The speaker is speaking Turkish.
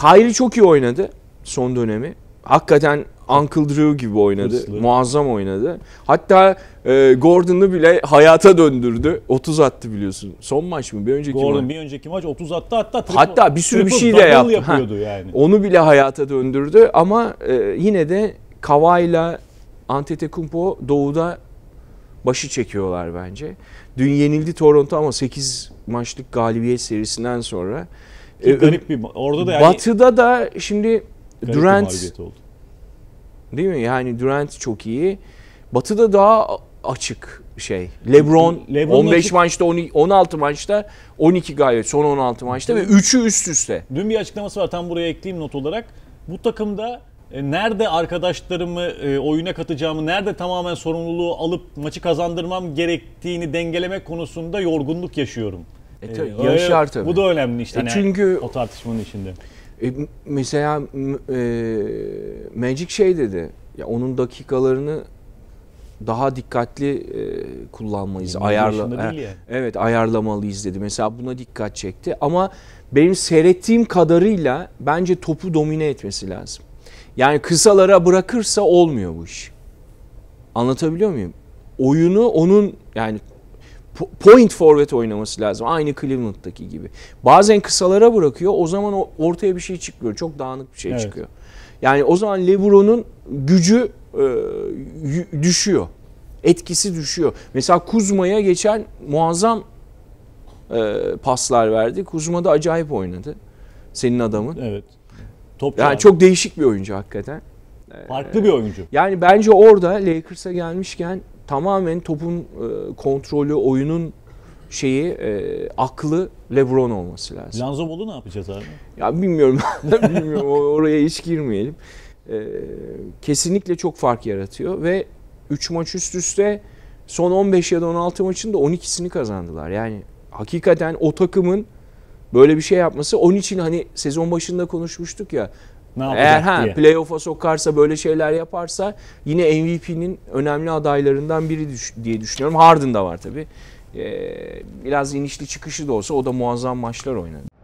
Kyrie çok iyi oynadı son dönemi. Hakikaten Uncle Drew gibi oynadı. Hırslı. Muazzam oynadı. Hatta e, Gordon'u bile hayata döndürdü. 30 attı biliyorsun. Son maç mı? Bir önceki Gordon maç. bir önceki maç 30 attı hatta triple, hatta bir sürü bir şey de yaptı. Yapıyordu ha. yani. Onu bile hayata döndürdü ama e, yine de Kavai'la Antetokounmpo doğuda başı çekiyorlar bence. Dün yenildi Toronto ama 8 maçlık galibiyet serisinden sonra ki ee, garip bir orada da yani Batı'da da şimdi Durant oldu. Değil mi? Yani Durant çok iyi. Batı'da daha açık şey. LeBron, LeBron 15 açık... maçta 16 maçta 12 galibiyet son 16 maçta ve 3'ü üst üste. Dün bir açıklaması var tam buraya ekleyeyim not olarak. Bu takımda e, nerede arkadaşlarımı e, oyuna katacağımı, nerede tamamen sorumluluğu alıp maçı kazandırmam gerektiğini dengelemek konusunda yorgunluk yaşıyorum e, e, tabii, e, yaşar tabii. Bu da önemli işte. E, hani çünkü o tartışmanın içinde. E, mesela e, Magic şey dedi. Ya onun dakikalarını daha dikkatli e, kullanmalıyız. Ayarla değil Evet, ayarlamalıyız dedi. Mesela buna dikkat çekti ama benim seyrettiğim kadarıyla bence topu domine etmesi lazım. Yani kısalara bırakırsa olmuyor bu iş. Anlatabiliyor muyum? Oyunu onun yani point forvet oynaması lazım. Aynı Cleveland'daki gibi. Bazen kısalara bırakıyor. O zaman ortaya bir şey çıkmıyor. Çok dağınık bir şey evet. çıkıyor. Yani o zaman Lebron'un gücü e, düşüyor. Etkisi düşüyor. Mesela Kuzma'ya geçen muazzam e, paslar verdi. Kuzma da acayip oynadı. Senin adamın. Evet. Top yani çok değişik bir oyuncu hakikaten. Farklı ee, bir oyuncu. Yani bence orada Lakers'a gelmişken tamamen topun e, kontrolü, oyunun şeyi e, aklı LeBron olması lazım. Lanzo Ball'u ne yapacağız abi? Ya bilmiyorum. bilmiyorum. Oraya hiç girmeyelim. E, kesinlikle çok fark yaratıyor ve 3 maç üst üste son 15 ya da 16 maçın da 12'sini kazandılar. Yani hakikaten o takımın böyle bir şey yapması onun için hani sezon başında konuşmuştuk ya ne yapacak Eğer ha, diye. Playoff'a sokarsa böyle şeyler yaparsa yine MVP'nin önemli adaylarından biri düş diye düşünüyorum. Harden da var tabii. Ee, biraz inişli çıkışı da olsa o da muazzam maçlar oynadı.